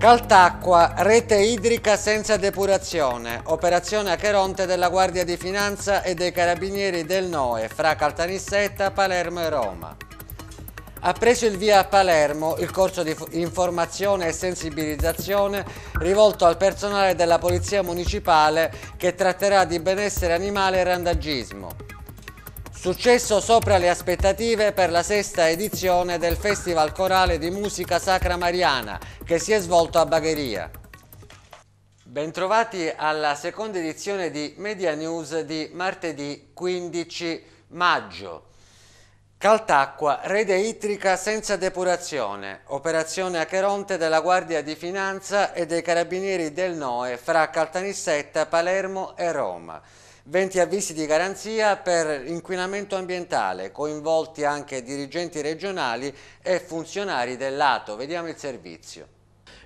Caltacqua, rete idrica senza depurazione, operazione Acheronte della Guardia di Finanza e dei Carabinieri del NOE fra Caltanissetta, Palermo e Roma ha preso il via a Palermo il corso di informazione e sensibilizzazione rivolto al personale della Polizia Municipale che tratterà di benessere animale e randagismo. Successo sopra le aspettative per la sesta edizione del Festival Corale di Musica Sacra Mariana che si è svolto a Bagheria. Bentrovati alla seconda edizione di Media News di martedì 15 maggio. Caltacqua, rete idrica senza depurazione, operazione Acheronte della Guardia di Finanza e dei Carabinieri del Noe fra Caltanissetta, Palermo e Roma. 20 avvisi di garanzia per inquinamento ambientale, coinvolti anche dirigenti regionali e funzionari del lato. Vediamo il servizio.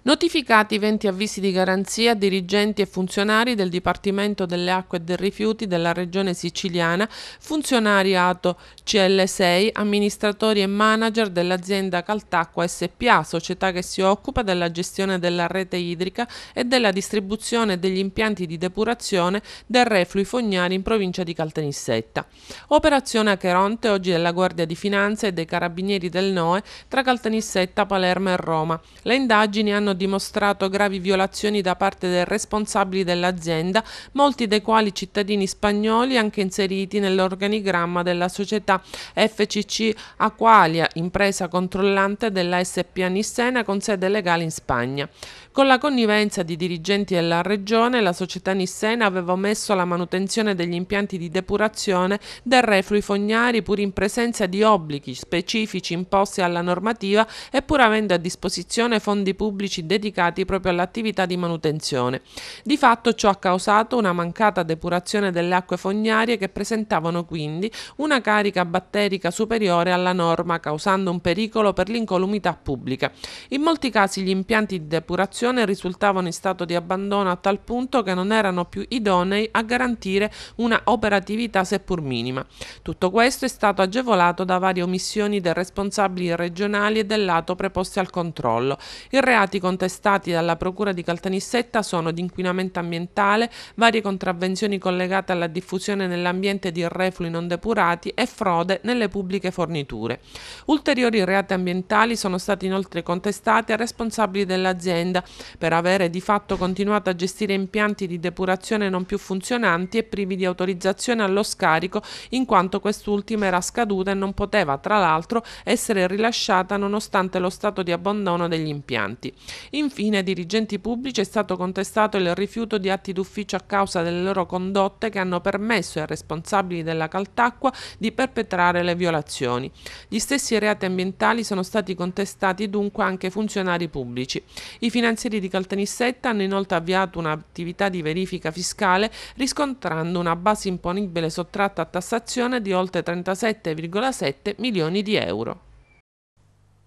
Notificati 20 avvisi di garanzia a dirigenti e funzionari del Dipartimento delle Acque e dei Rifiuti della Regione Siciliana, funzionari ATO CL6, amministratori e manager dell'azienda Caltacqua SPA, società che si occupa della gestione della rete idrica e della distribuzione degli impianti di depurazione del reflui fognari in provincia di Caltanissetta. Operazione Acheronte oggi della Guardia di Finanza e dei Carabinieri del NOE tra Caltanissetta, Palermo e Roma. Le indagini hanno hanno dimostrato gravi violazioni da parte dei responsabili dell'azienda, molti dei quali cittadini spagnoli anche inseriti nell'organigramma della società FCC Aqualia, impresa controllante della SPA Nissena con sede legale in Spagna. Con la connivenza di dirigenti della regione, la società Nissena aveva omesso la manutenzione degli impianti di depurazione del reflui fognari pur in presenza di obblighi specifici imposti alla normativa e pur avendo a disposizione fondi pubblici tecnici dedicati proprio all'attività di manutenzione. Di fatto ciò ha causato una mancata depurazione delle acque fognarie che presentavano quindi una carica batterica superiore alla norma causando un pericolo per l'incolumità pubblica. In molti casi gli impianti di depurazione risultavano in stato di abbandono a tal punto che non erano più idonei a garantire una operatività seppur minima. Tutto questo è stato agevolato da varie omissioni dei responsabili regionali e del lato preposti al controllo. I reati con contestati dalla Procura di Caltanissetta sono di inquinamento ambientale, varie contravvenzioni collegate alla diffusione nell'ambiente di reflui non depurati e frode nelle pubbliche forniture. Ulteriori reati ambientali sono stati inoltre contestati a responsabili dell'azienda per avere di fatto continuato a gestire impianti di depurazione non più funzionanti e privi di autorizzazione allo scarico in quanto quest'ultima era scaduta e non poteva tra l'altro essere rilasciata nonostante lo stato di abbandono degli impianti. Infine, ai dirigenti pubblici è stato contestato il rifiuto di atti d'ufficio a causa delle loro condotte che hanno permesso ai responsabili della Caltacqua di perpetrare le violazioni. Gli stessi reati ambientali sono stati contestati dunque anche funzionari pubblici. I finanzieri di Caltanissetta hanno inoltre avviato un'attività di verifica fiscale riscontrando una base imponibile sottratta a tassazione di oltre 37,7 milioni di euro.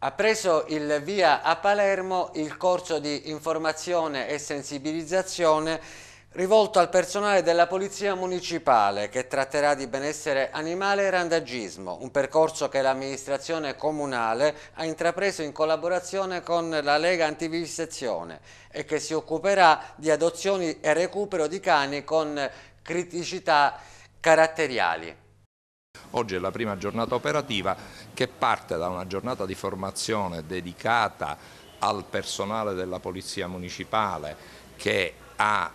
Ha preso il via a Palermo il corso di informazione e sensibilizzazione rivolto al personale della Polizia Municipale che tratterà di benessere animale e randagismo, un percorso che l'amministrazione comunale ha intrapreso in collaborazione con la Lega Antivivisezione e che si occuperà di adozioni e recupero di cani con criticità caratteriali. Oggi è la prima giornata operativa che parte da una giornata di formazione dedicata al personale della Polizia Municipale che ha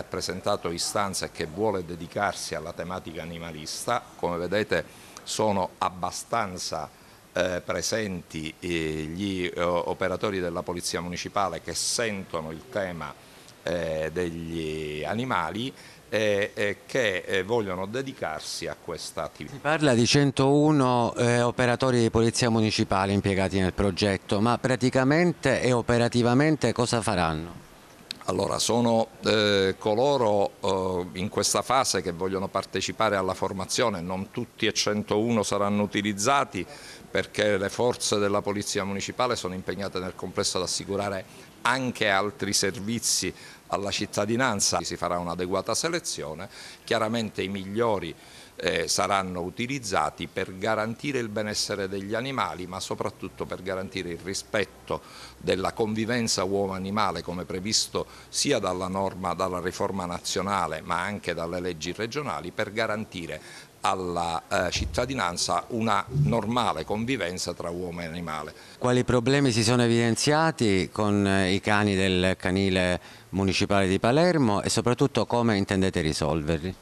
eh, presentato istanze e che vuole dedicarsi alla tematica animalista. Come vedete sono abbastanza eh, presenti eh, gli eh, operatori della Polizia Municipale che sentono il tema eh, degli animali eh, che vogliono dedicarsi a questa attività. Si parla di 101 eh, operatori di polizia municipale impiegati nel progetto, ma praticamente e operativamente cosa faranno? Allora, sono eh, coloro eh, in questa fase che vogliono partecipare alla formazione, non tutti e 101 saranno utilizzati perché le forze della Polizia Municipale sono impegnate nel complesso ad assicurare anche altri servizi alla cittadinanza si farà un'adeguata selezione, chiaramente i migliori eh, saranno utilizzati per garantire il benessere degli animali ma soprattutto per garantire il rispetto della convivenza uomo-animale come previsto sia dalla norma, dalla riforma nazionale ma anche dalle leggi regionali per garantire alla eh, cittadinanza una normale convivenza tra uomo e animale. Quali problemi si sono evidenziati con eh, i cani del canile municipale di Palermo e soprattutto come intendete risolverli?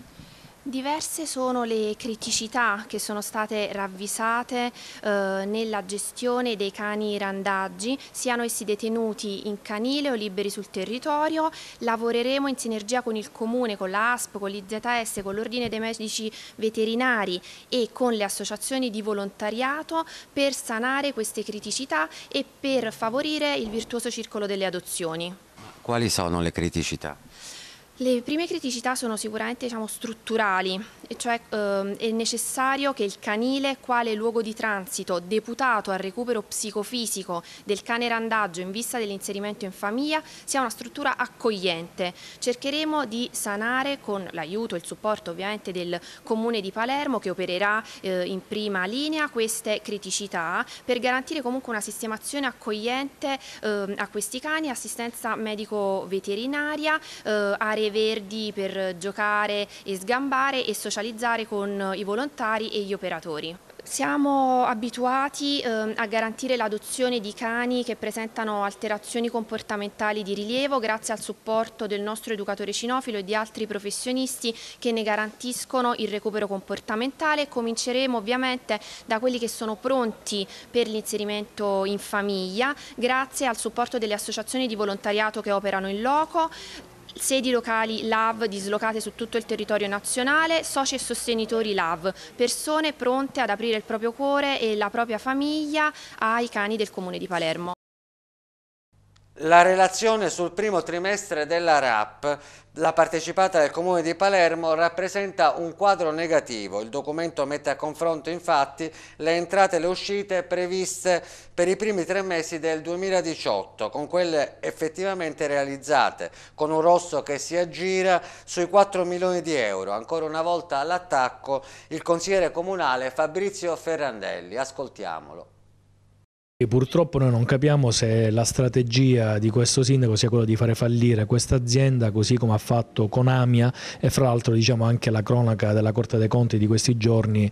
Diverse sono le criticità che sono state ravvisate eh, nella gestione dei cani randaggi, siano essi detenuti in canile o liberi sul territorio. Lavoreremo in sinergia con il Comune, con l'ASP, con l'IZS, con l'Ordine dei Medici Veterinari e con le associazioni di volontariato per sanare queste criticità e per favorire il virtuoso circolo delle adozioni. Quali sono le criticità? Le prime criticità sono sicuramente diciamo, strutturali, e cioè ehm, è necessario che il canile quale luogo di transito deputato al recupero psicofisico del cane randaggio in vista dell'inserimento in famiglia sia una struttura accogliente. Cercheremo di sanare con l'aiuto e il supporto ovviamente del Comune di Palermo che opererà eh, in prima linea queste criticità per garantire comunque una sistemazione accogliente eh, a questi cani, assistenza medico-veterinaria, eh, aree verdi per giocare e sgambare e socializzare con i volontari e gli operatori. Siamo abituati eh, a garantire l'adozione di cani che presentano alterazioni comportamentali di rilievo grazie al supporto del nostro educatore cinofilo e di altri professionisti che ne garantiscono il recupero comportamentale. Cominceremo ovviamente da quelli che sono pronti per l'inserimento in famiglia grazie al supporto delle associazioni di volontariato che operano in loco, sedi locali LAV dislocate su tutto il territorio nazionale, soci e sostenitori LAV, persone pronte ad aprire il proprio cuore e la propria famiglia ai cani del Comune di Palermo. La relazione sul primo trimestre della RAP, la partecipata del Comune di Palermo, rappresenta un quadro negativo. Il documento mette a confronto infatti le entrate e le uscite previste per i primi tre mesi del 2018 con quelle effettivamente realizzate, con un rosso che si aggira sui 4 milioni di euro. Ancora una volta all'attacco il consigliere comunale Fabrizio Ferrandelli. Ascoltiamolo. E purtroppo noi non capiamo se la strategia di questo sindaco sia quella di fare fallire questa azienda così come ha fatto con Amia e fra l'altro diciamo anche la cronaca della Corte dei Conti di questi giorni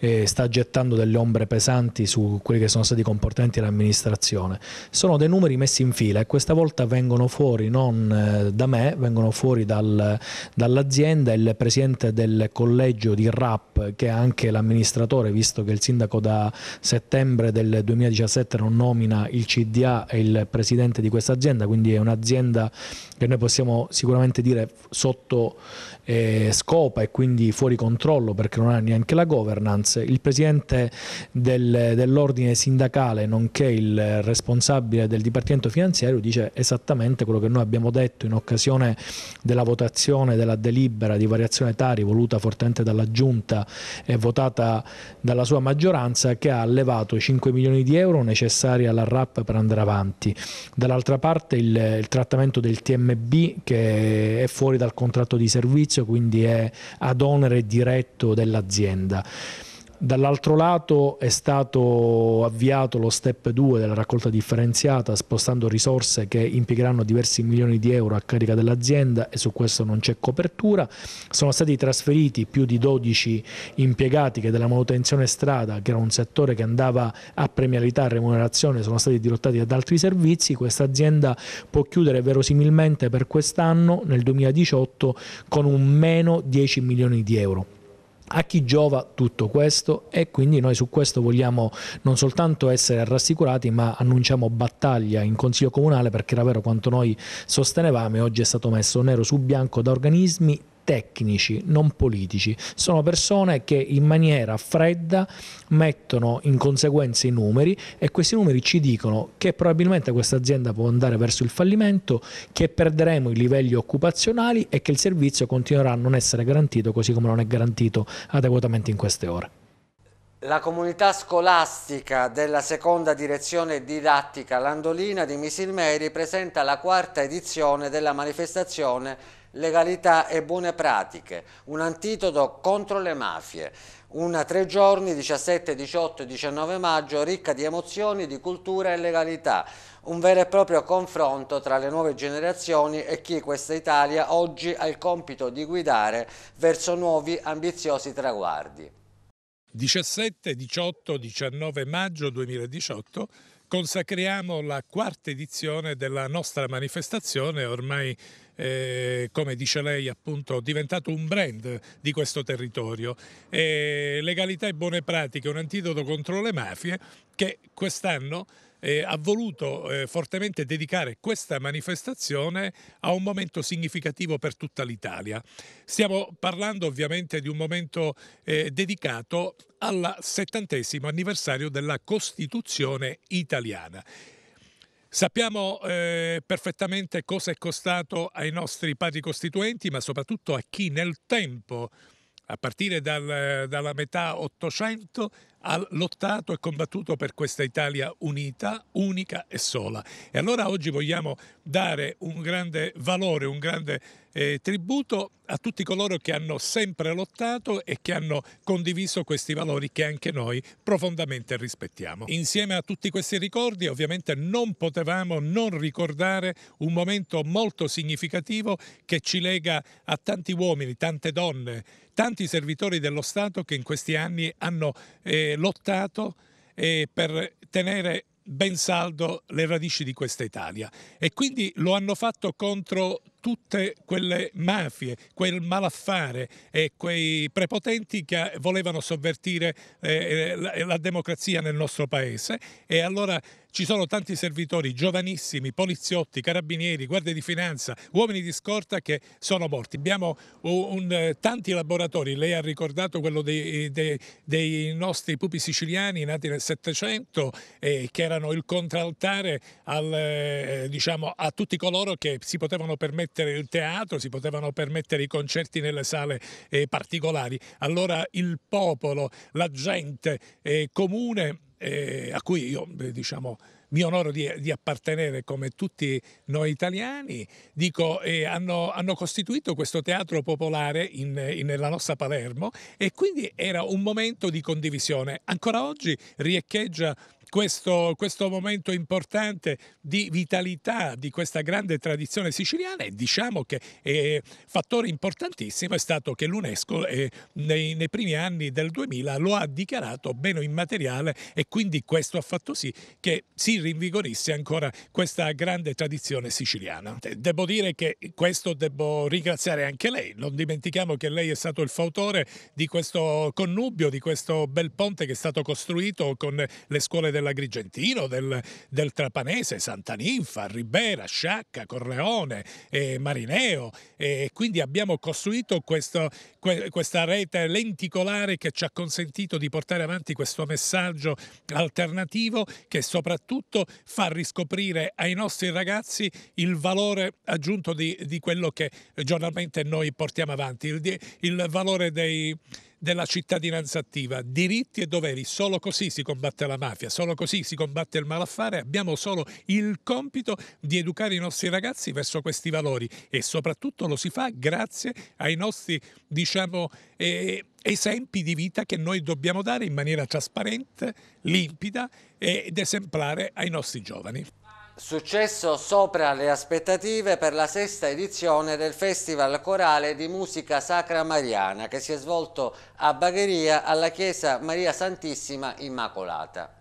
eh, sta gettando delle ombre pesanti su quelli che sono stati i comportamenti dell'amministrazione. Sono dei numeri messi in fila e questa volta vengono fuori non eh, da me, vengono fuori dal, dall'azienda il presidente del collegio di RAP che è anche l'amministratore visto che il sindaco da settembre del 2017 2017 non nomina il CDA e il presidente di questa azienda, quindi è un'azienda che noi possiamo sicuramente dire sotto eh, scopa e quindi fuori controllo perché non ha neanche la governance. Il presidente del, dell'ordine sindacale, nonché il responsabile del dipartimento finanziario, dice esattamente quello che noi abbiamo detto in occasione della votazione della delibera di variazione tari voluta fortemente dalla Giunta e votata dalla sua maggioranza che ha levato 5 milioni di euro nei necessari alla RAP per andare avanti. Dall'altra parte il, il trattamento del TMB che è fuori dal contratto di servizio, quindi è ad onere diretto dell'azienda. Dall'altro lato è stato avviato lo step 2 della raccolta differenziata spostando risorse che impiegheranno diversi milioni di euro a carica dell'azienda e su questo non c'è copertura. Sono stati trasferiti più di 12 impiegati che della manutenzione strada, che era un settore che andava a premialità e remunerazione, sono stati dirottati ad altri servizi. Questa azienda può chiudere verosimilmente per quest'anno, nel 2018, con un meno 10 milioni di euro. A chi giova tutto questo? E quindi noi su questo vogliamo non soltanto essere rassicurati, ma annunciamo battaglia in Consiglio Comunale perché era vero quanto noi sostenevamo e oggi è stato messo nero su bianco da organismi tecnici, non politici, sono persone che in maniera fredda mettono in conseguenza i numeri e questi numeri ci dicono che probabilmente questa azienda può andare verso il fallimento, che perderemo i livelli occupazionali e che il servizio continuerà a non essere garantito così come non è garantito adeguatamente in queste ore. La comunità scolastica della seconda direzione didattica Landolina di Misilmeri presenta la quarta edizione della manifestazione legalità e buone pratiche, un antitodo contro le mafie. Una tre giorni, 17, 18 e 19 maggio, ricca di emozioni, di cultura e legalità. Un vero e proprio confronto tra le nuove generazioni e chi questa Italia oggi ha il compito di guidare verso nuovi ambiziosi traguardi. 17, 18, 19 maggio 2018 consacriamo la quarta edizione della nostra manifestazione, ormai eh, come dice lei appunto diventato un brand di questo territorio. E eh, legalità e buone pratiche, un antidoto contro le mafie che quest'anno eh, ha voluto eh, fortemente dedicare questa manifestazione a un momento significativo per tutta l'Italia. Stiamo parlando ovviamente di un momento eh, dedicato al settantesimo anniversario della Costituzione italiana. Sappiamo eh, perfettamente cosa è costato ai nostri padri costituenti, ma soprattutto a chi nel tempo, a partire dal, dalla metà Ottocento, ha lottato e combattuto per questa Italia unita, unica e sola. E allora oggi vogliamo dare un grande valore, un grande eh, tributo a tutti coloro che hanno sempre lottato e che hanno condiviso questi valori che anche noi profondamente rispettiamo. Insieme a tutti questi ricordi ovviamente non potevamo non ricordare un momento molto significativo che ci lega a tanti uomini, tante donne, tanti servitori dello Stato che in questi anni hanno eh, lottato eh, per tenere ben saldo le radici di questa Italia e quindi lo hanno fatto contro tutte quelle mafie, quel malaffare e quei prepotenti che volevano sovvertire eh, la, la democrazia nel nostro paese e allora ci sono tanti servitori giovanissimi, poliziotti, carabinieri, guardie di finanza, uomini di scorta che sono morti. Abbiamo un, tanti laboratori, lei ha ricordato quello dei, dei, dei nostri pupi siciliani nati nel Settecento eh, che erano il contraltare al, eh, diciamo, a tutti coloro che si potevano permettere il teatro, si potevano permettere i concerti nelle sale eh, particolari. Allora il popolo, la gente eh, comune eh, a cui io diciamo, mi onoro di, di, appartenere come tutti noi italiani, dico, eh, hanno, hanno, costituito questo teatro popolare in, in, eh, nella nostra Palermo e quindi era un momento di condivisione. Ancora oggi riecheggia questo, questo, momento importante di vitalità di questa grande tradizione siciliana e diciamo che eh, fattore importantissimo è stato che l'UNESCO eh, nei, nei, primi anni del 2000 lo ha dichiarato bene immateriale e quindi questo ha fatto sì che si rinvigorisse ancora questa grande tradizione siciliana. Eh, devo dire che questo devo ringraziare anche lei, non dimentichiamo che lei è stato il fautore di questo connubio, di questo bel ponte che è stato costruito con le scuole dell'Agrigentino, del, del Trapanese, Santa Ninfa, Ribera, Sciacca, Corleone, eh, Marineo e quindi abbiamo costruito questo, que, questa rete lenticolare che ci ha consentito di portare avanti questo messaggio alternativo che soprattutto soprattutto far riscoprire ai nostri ragazzi il valore aggiunto di, di quello che giornalmente noi portiamo avanti, il, il valore dei della cittadinanza attiva, diritti e doveri. Solo così si combatte la mafia, solo così si combatte il malaffare. Abbiamo solo il compito di educare i nostri ragazzi verso questi valori e soprattutto lo si fa grazie ai nostri, diciamo, eh, esempi di vita che noi dobbiamo dare in maniera trasparente, limpida ed esemplare ai nostri giovani. Successo sopra le aspettative per la sesta edizione del Festival Corale di Musica Sacra Mariana che si è svolto a Bagheria alla Chiesa Maria Santissima Immacolata.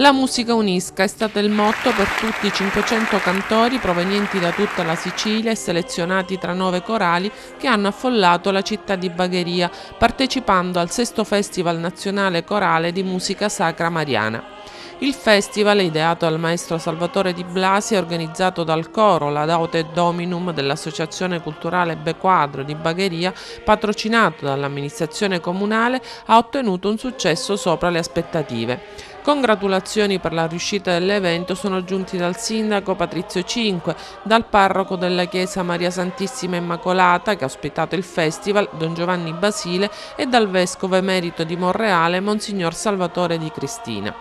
La musica unisca è stato il motto per tutti i 500 cantori provenienti da tutta la Sicilia e selezionati tra nove corali che hanno affollato la città di Bagheria, partecipando al sesto Festival Nazionale Corale di Musica Sacra Mariana. Il festival, ideato dal maestro Salvatore Di Blasi e organizzato dal coro La Daute Dominum dell'Associazione Culturale Bequadro di Bagheria, patrocinato dall'amministrazione comunale, ha ottenuto un successo sopra le aspettative. Congratulazioni per la riuscita dell'evento sono giunti dal sindaco Patrizio 5, dal parroco della chiesa Maria Santissima Immacolata che ha ospitato il festival Don Giovanni Basile e dal vescovo emerito di Monreale Monsignor Salvatore di Cristina.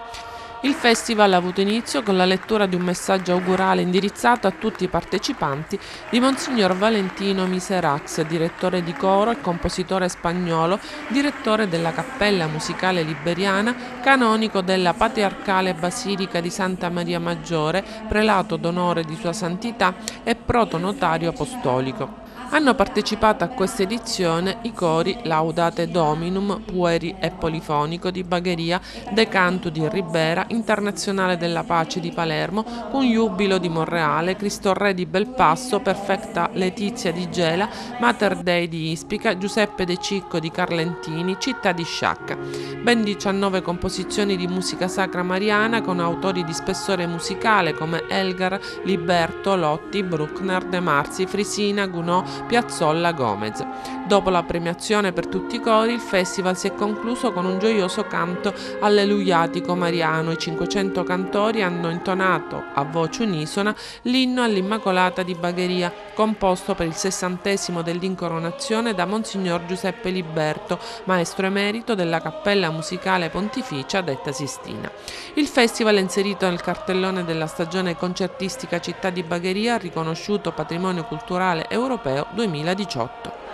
Il festival ha avuto inizio con la lettura di un messaggio augurale indirizzato a tutti i partecipanti di Monsignor Valentino Miserax, direttore di coro e compositore spagnolo, direttore della Cappella Musicale Liberiana, canonico della Patriarcale Basilica di Santa Maria Maggiore, prelato d'onore di Sua Santità e protonotario apostolico. Hanno partecipato a questa edizione i cori Laudate Dominum, Pueri e Polifonico di Bagheria, De Cantu di Ribera, Internazionale della Pace di Palermo, Un Jubilo di Monreale, Cristo Re di Belpasso, Perfetta Letizia di Gela, Mater Dei di Ispica, Giuseppe De Cicco di Carlentini, Città di Sciacca. Ben 19 composizioni di musica sacra mariana con autori di spessore musicale come Elgar, Liberto, Lotti, Bruckner, De Marzi, Frisina, Gounod, Piazzolla Gomez. Dopo la premiazione per tutti i cori, il festival si è concluso con un gioioso canto alleluiatico mariano. I 500 cantori hanno intonato a voce unisona l'inno all'Immacolata di Bagheria, composto per il sessantesimo dell'incoronazione da Monsignor Giuseppe Liberto, maestro emerito della Cappella Musicale Pontificia detta Sistina. Il festival è inserito nel cartellone della stagione concertistica Città di Bagheria, riconosciuto patrimonio culturale europeo 2018.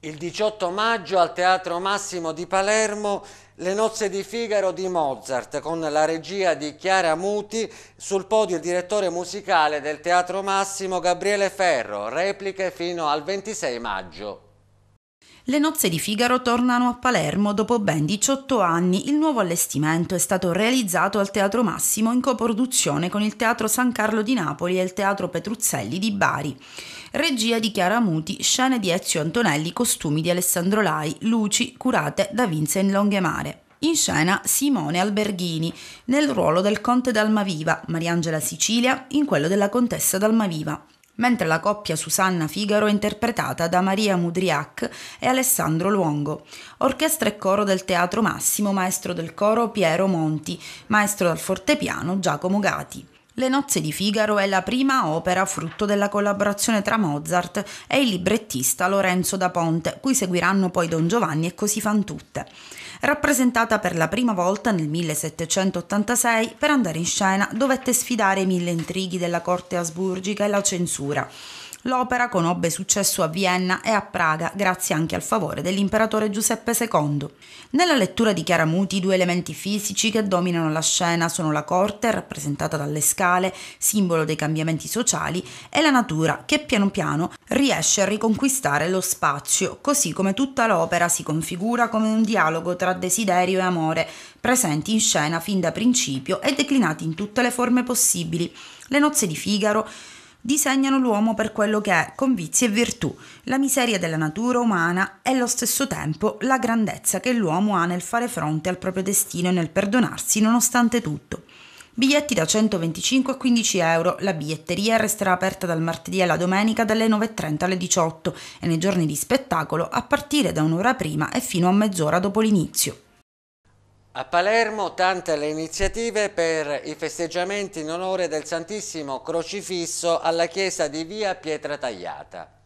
Il 18 maggio al Teatro Massimo di Palermo le nozze di Figaro di Mozart con la regia di Chiara Muti sul podio il direttore musicale del Teatro Massimo Gabriele Ferro, repliche fino al 26 maggio. Le nozze di Figaro tornano a Palermo dopo ben 18 anni. Il nuovo allestimento è stato realizzato al Teatro Massimo in coproduzione con il Teatro San Carlo di Napoli e il Teatro Petruzzelli di Bari. Regia di Chiara Muti, scene di Ezio Antonelli, costumi di Alessandro Lai, luci curate da Vincent Longhemare. In scena Simone Alberghini, nel ruolo del conte d'Almaviva, Mariangela Sicilia in quello della contessa d'Almaviva mentre la coppia Susanna Figaro è interpretata da Maria Mudriac e Alessandro Luongo. Orchestra e coro del Teatro Massimo, maestro del coro Piero Monti, maestro dal fortepiano Giacomo Gati. Le nozze di Figaro è la prima opera frutto della collaborazione tra Mozart e il librettista Lorenzo da Ponte, cui seguiranno poi Don Giovanni e così fan tutte. Rappresentata per la prima volta nel 1786, per andare in scena dovette sfidare i mille intrighi della corte asburgica e la censura. L'opera conobbe successo a Vienna e a Praga grazie anche al favore dell'imperatore Giuseppe II. Nella lettura di Chiaramuti i due elementi fisici che dominano la scena sono la corte, rappresentata dalle scale, simbolo dei cambiamenti sociali, e la natura che piano piano riesce a riconquistare lo spazio, così come tutta l'opera si configura come un dialogo tra desiderio e amore, presenti in scena fin da principio e declinati in tutte le forme possibili. Le nozze di Figaro disegnano l'uomo per quello che è, con vizi e virtù, la miseria della natura umana e allo stesso tempo la grandezza che l'uomo ha nel fare fronte al proprio destino e nel perdonarsi nonostante tutto. Biglietti da 125 a 15 euro. La biglietteria resterà aperta dal martedì alla domenica dalle 9.30 alle 18 e nei giorni di spettacolo a partire da un'ora prima e fino a mezz'ora dopo l'inizio. A Palermo tante le iniziative per i festeggiamenti in onore del Santissimo Crocifisso alla chiesa di Via Pietra Tagliata.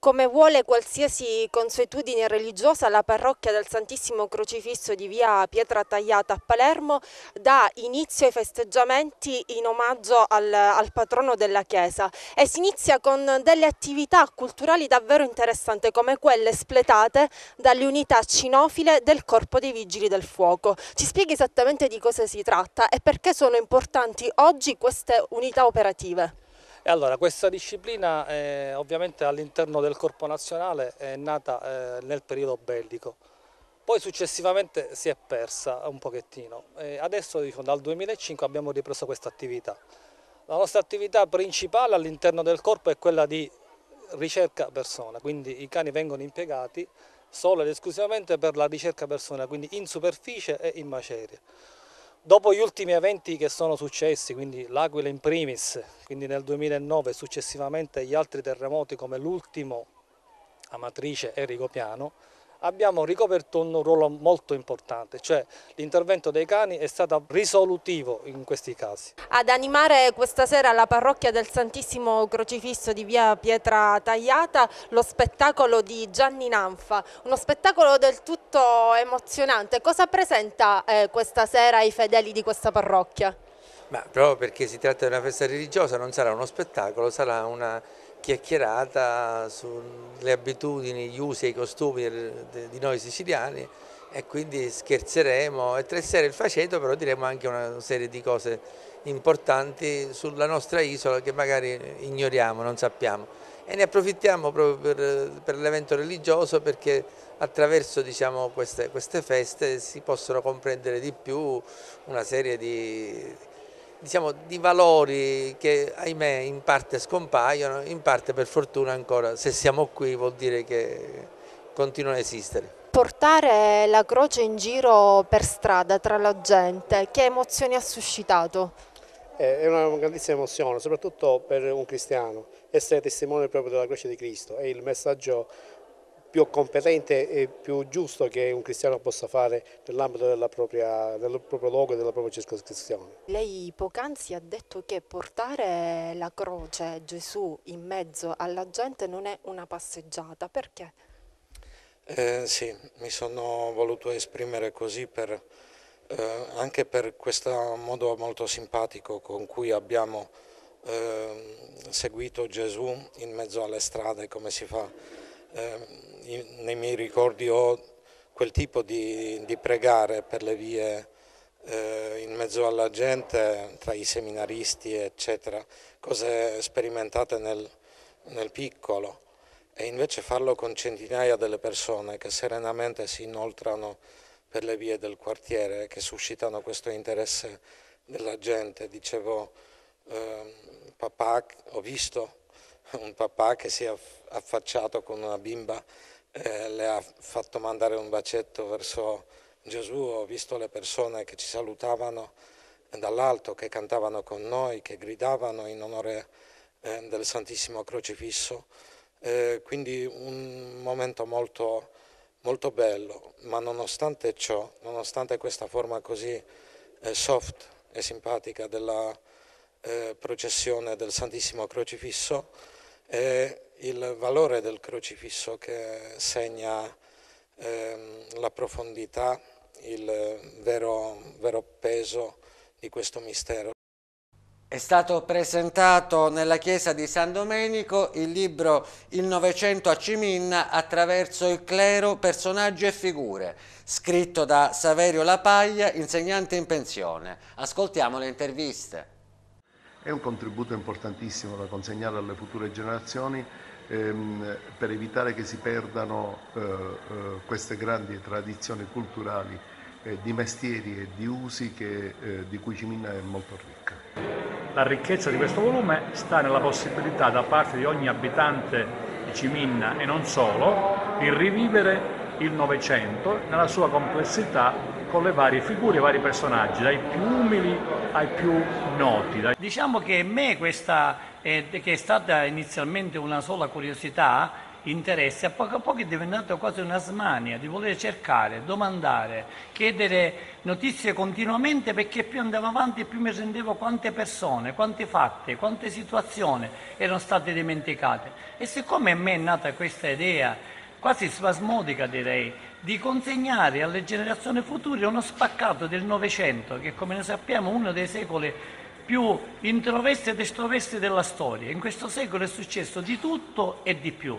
Come vuole qualsiasi consuetudine religiosa, la parrocchia del Santissimo Crocifisso di via Pietra Tagliata a Palermo dà inizio ai festeggiamenti in omaggio al, al patrono della Chiesa e si inizia con delle attività culturali davvero interessanti come quelle espletate dalle unità cinofile del Corpo dei Vigili del Fuoco. Ci spieghi esattamente di cosa si tratta e perché sono importanti oggi queste unità operative? E allora, questa disciplina eh, ovviamente all'interno del corpo nazionale è nata eh, nel periodo bellico, poi successivamente si è persa un pochettino. E adesso dico, dal 2005 abbiamo ripreso questa attività. La nostra attività principale all'interno del corpo è quella di ricerca persona, quindi i cani vengono impiegati solo ed esclusivamente per la ricerca persona, quindi in superficie e in macerie. Dopo gli ultimi eventi che sono successi, quindi l'Aquila in primis, quindi nel 2009 e successivamente gli altri terremoti come l'ultimo amatrice Matrice e abbiamo ricoperto un ruolo molto importante, cioè l'intervento dei cani è stato risolutivo in questi casi. Ad animare questa sera la parrocchia del Santissimo Crocifisso di via Pietra Tagliata lo spettacolo di Gianni Nanfa, uno spettacolo del tutto emozionante. Cosa presenta eh, questa sera ai fedeli di questa parrocchia? Ma proprio perché si tratta di una festa religiosa non sarà uno spettacolo, sarà una chiacchierata sulle abitudini, gli usi e i costumi di noi siciliani e quindi scherzeremo e tre sere il faceto però diremo anche una serie di cose importanti sulla nostra isola che magari ignoriamo, non sappiamo e ne approfittiamo proprio per, per l'evento religioso perché attraverso diciamo, queste, queste feste si possono comprendere di più una serie di diciamo, di valori che ahimè in parte scompaiono, in parte per fortuna ancora se siamo qui vuol dire che continuano a esistere. Portare la croce in giro per strada tra la gente, che emozioni ha suscitato? Eh, è una grandissima emozione, soprattutto per un cristiano, essere testimone proprio della croce di Cristo e il messaggio più competente e più giusto che un cristiano possa fare nell'ambito del proprio luogo e della propria circoscrizione. Lei poc'anzi ha detto che portare la croce Gesù in mezzo alla gente non è una passeggiata, perché? Eh, sì, mi sono voluto esprimere così per, eh, anche per questo modo molto simpatico con cui abbiamo eh, seguito Gesù in mezzo alle strade come si fa eh, nei miei ricordi ho quel tipo di, di pregare per le vie eh, in mezzo alla gente, tra i seminaristi eccetera, cose sperimentate nel, nel piccolo e invece farlo con centinaia delle persone che serenamente si inoltrano per le vie del quartiere che suscitano questo interesse della gente. Dicevo, eh, papà, ho visto un papà che si è affacciato con una bimba, eh, le ha fatto mandare un bacetto verso Gesù, ho visto le persone che ci salutavano dall'alto, che cantavano con noi, che gridavano in onore eh, del Santissimo Crocifisso, eh, quindi un momento molto, molto bello, ma nonostante ciò, nonostante questa forma così eh, soft e simpatica della eh, processione del Santissimo Crocifisso, è il valore del crocifisso che segna eh, la profondità, il vero, vero peso di questo mistero. È stato presentato nella chiesa di San Domenico il libro Il Novecento a Ciminna attraverso il clero, personaggi e figure, scritto da Saverio Lapaglia, insegnante in pensione. Ascoltiamo le interviste. È un contributo importantissimo da consegnare alle future generazioni ehm, per evitare che si perdano eh, eh queste grandi tradizioni culturali eh, di mestieri e di usi che, eh, di cui Cimina è molto ricca. La ricchezza di questo volume sta nella possibilità da parte di ogni abitante di Ciminna e non solo di rivivere il Novecento nella sua complessità con le varie figure, i vari personaggi, dai più umili ai più noti. Dai... Diciamo che a me questa, eh, che è stata inizialmente una sola curiosità, interesse, a poco a poco è diventata quasi una smania di voler cercare, domandare, chiedere notizie continuamente perché più andavo avanti più mi rendevo quante persone, quante fatte, quante situazioni erano state dimenticate. E siccome a me è nata questa idea, quasi spasmodica direi, di consegnare alle generazioni future uno spaccato del Novecento, che come ne sappiamo è uno dei secoli più introvesti ed estroversi della storia. In questo secolo è successo di tutto e di più.